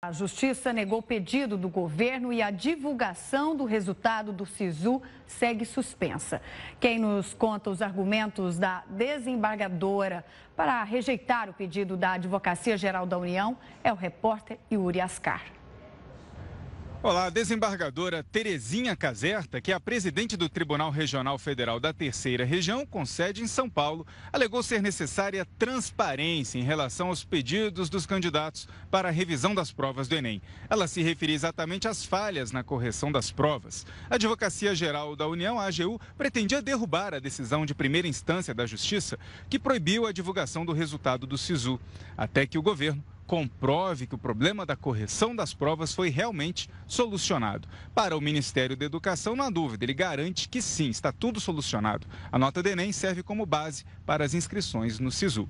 A Justiça negou pedido do governo e a divulgação do resultado do SISU segue suspensa. Quem nos conta os argumentos da desembargadora para rejeitar o pedido da Advocacia Geral da União é o repórter Yuri Ascar. Olá, a desembargadora Terezinha Caserta, que é a presidente do Tribunal Regional Federal da Terceira Região, com sede em São Paulo, alegou ser necessária transparência em relação aos pedidos dos candidatos para a revisão das provas do Enem. Ela se referia exatamente às falhas na correção das provas. A Advocacia Geral da União, a AGU, pretendia derrubar a decisão de primeira instância da Justiça, que proibiu a divulgação do resultado do SISU, até que o governo comprove que o problema da correção das provas foi realmente solucionado. Para o Ministério da Educação, não há dúvida, ele garante que sim, está tudo solucionado. A nota do Enem serve como base para as inscrições no SISU.